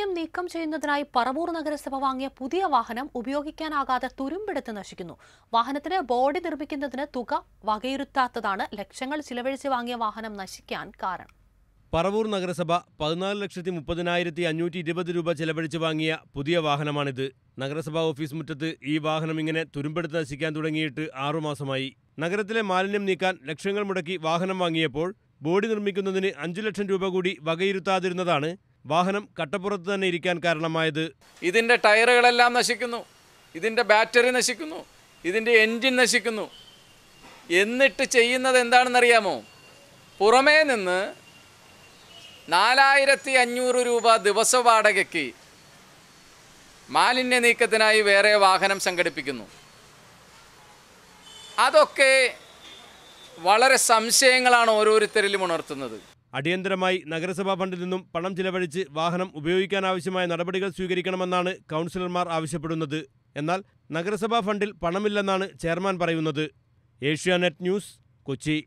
മാലിന്യം നീക്കം ചെയ്യുന്നതിനായി പറവൂർ നഗരസഭ വാങ്ങിയ പുതിയ വാഹനം ഉപയോഗിക്കാനാകാതെ തുരുമ്പെടുത്ത് നശിക്കുന്നു വാഹനത്തിന് ബോഡി നിർമ്മിക്കുന്നതിന് തുക വകയിരുത്താത്തതാണ് ലക്ഷങ്ങൾ ചിലവഴിച്ച് വാങ്ങിയ വാഹനം നശിക്കാൻ കാരണം പറവൂർ നഗരസഭ പതിനാല് ലക്ഷത്തി മുപ്പതിനായിരത്തി അഞ്ഞൂറ്റി ഇരുപത് രൂപ ചിലവഴിച്ച് വാങ്ങിയ പുതിയ വാഹനമാണിത് നഗരസഭാ ഓഫീസ് മുറ്റത്ത് ഈ വാഹനം ഇങ്ങനെ തുരുമ്പെടുത്ത് നശിക്കാൻ തുടങ്ങിയിട്ട് ആറുമാസമായി നഗരത്തിലെ മാലിന്യം നീക്കാൻ ലക്ഷങ്ങൾ മുടക്കി വാഹനം വാങ്ങിയപ്പോൾ ബോഡി നിർമ്മിക്കുന്നതിന് അഞ്ചു ലക്ഷം രൂപ കൂടി വകയിരുത്താതിരുന്നതാണ് വാഹനം കട്ടപ്പുറത്ത് തന്നെ ഇരിക്കാൻ കാരണമായത് ഇതിൻ്റെ ടയറുകളെല്ലാം നശിക്കുന്നു ഇതിൻ്റെ ബാറ്ററി നശിക്കുന്നു ഇതിൻ്റെ എൻജിൻ നശിക്കുന്നു എന്നിട്ട് ചെയ്യുന്നത് എന്താണെന്നറിയാമോ പുറമേ നിന്ന് നാലായിരത്തി അഞ്ഞൂറ് രൂപ ദിവസ വാടകയ്ക്ക് മാലിന്യ നീക്കത്തിനായി വേറെ വാഹനം സംഘടിപ്പിക്കുന്നു അതൊക്കെ വളരെ സംശയങ്ങളാണ് ഓരോരുത്തരിലും ഉണർത്തുന്നത് അടിയന്തരമായി നഗരസഭാ ഫണ്ടിൽ നിന്നും പണം ചിലവഴിച്ച് വാഹനം ഉപയോഗിക്കാനാവശ്യമായ നടപടികൾ സ്വീകരിക്കണമെന്നാണ് കൗൺസിലർമാർ ആവശ്യപ്പെടുന്നത് എന്നാൽ നഗരസഭാ ഫണ്ടിൽ പണമില്ലെന്നാണ് ചെയർമാൻ പറയുന്നത് ഏഷ്യാനെറ്റ് ന്യൂസ് കൊച്ചി